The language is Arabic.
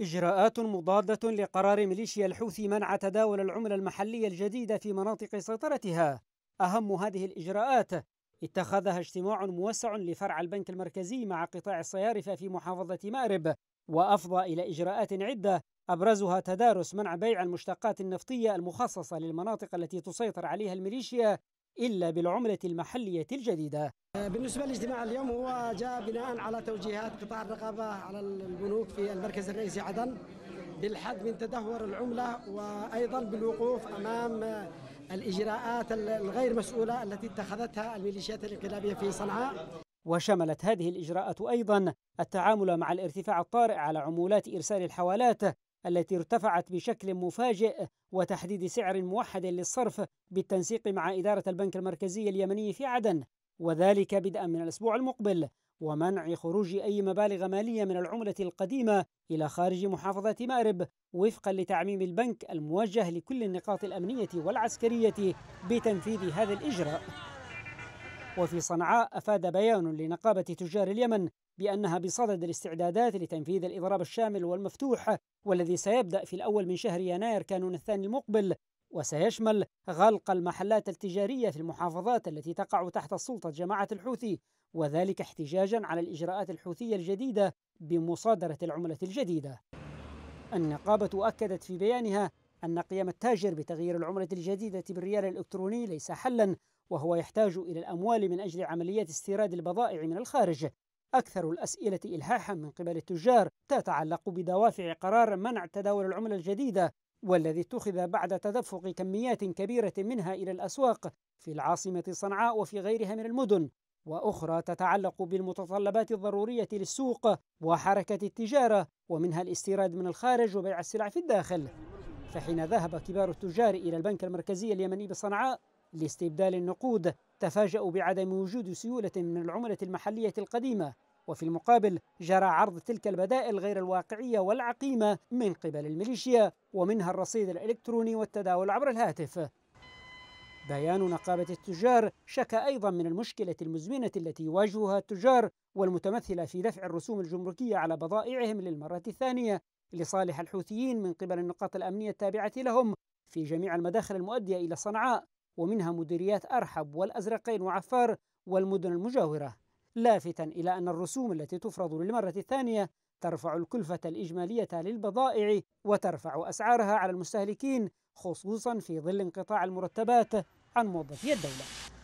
إجراءات مضادة لقرار ميليشيا الحوثي منع تداول العملة المحلية الجديدة في مناطق سيطرتها أهم هذه الإجراءات اتخذها اجتماع موسع لفرع البنك المركزي مع قطاع الصيارفة في محافظة مأرب وأفضى إلى إجراءات عدة أبرزها تدارس منع بيع المشتقات النفطية المخصصة للمناطق التي تسيطر عليها الميليشيا إلا بالعملة المحلية الجديدة بالنسبة للاجتماع اليوم هو جاء بناء على توجيهات قطاع الرقابة على البنوك في المركز الرئيسي عدن بالحد من تدهور العملة وأيضا بالوقوف أمام الإجراءات الغير مسؤولة التي اتخذتها الميليشيات الانقلابية في صنعاء وشملت هذه الإجراءات أيضا التعامل مع الارتفاع الطارئ على عمولات إرسال الحوالات التي ارتفعت بشكل مفاجئ وتحديد سعر موحد للصرف بالتنسيق مع إدارة البنك المركزي اليمني في عدن وذلك بدءا من الأسبوع المقبل ومنع خروج أي مبالغ مالية من العملة القديمة إلى خارج محافظة مأرب وفقا لتعميم البنك الموجه لكل النقاط الأمنية والعسكرية بتنفيذ هذا الإجراء وفي صنعاء أفاد بيان لنقابة تجار اليمن بأنها بصدد الاستعدادات لتنفيذ الإضراب الشامل والمفتوح والذي سيبدأ في الأول من شهر يناير كانون الثاني المقبل وسيشمل غلق المحلات التجارية في المحافظات التي تقع تحت سلطة جماعة الحوثي وذلك احتجاجا على الإجراءات الحوثية الجديدة بمصادرة العملة الجديدة النقابة أكدت في بيانها أن قيام التاجر بتغيير العملة الجديدة بالريال الإلكتروني ليس حلا وهو يحتاج إلى الأموال من أجل عمليات استيراد البضائع من الخارج أكثر الأسئلة إلحاحا من قبل التجار تتعلق بدوافع قرار منع تداول العملة الجديدة والذي اتخذ بعد تدفق كميات كبيرة منها إلى الأسواق في العاصمة صنعاء وفي غيرها من المدن وأخرى تتعلق بالمتطلبات الضرورية للسوق وحركة التجارة ومنها الاستيراد من الخارج وبيع السلع في الداخل فحين ذهب كبار التجار إلى البنك المركزي اليمني بصنعاء لاستبدال النقود تفاجأوا بعدم وجود سيولة من العملة المحلية القديمة وفي المقابل جرى عرض تلك البدائل غير الواقعية والعقيمة من قبل الميليشيا ومنها الرصيد الإلكتروني والتداول عبر الهاتف بيان نقابة التجار شكى أيضا من المشكلة المزمنة التي يواجهها التجار والمتمثلة في دفع الرسوم الجمركية على بضائعهم للمرة الثانية لصالح الحوثيين من قبل النقاط الأمنية التابعة لهم في جميع المداخل المؤدية إلى صنعاء ومنها مديريات أرحب والأزرقين وعفار والمدن المجاورة لافتا إلى أن الرسوم التي تفرض للمرة الثانية ترفع الكلفة الإجمالية للبضائع وترفع أسعارها على المستهلكين خصوصا في ظل انقطاع المرتبات عن موظفي الدولة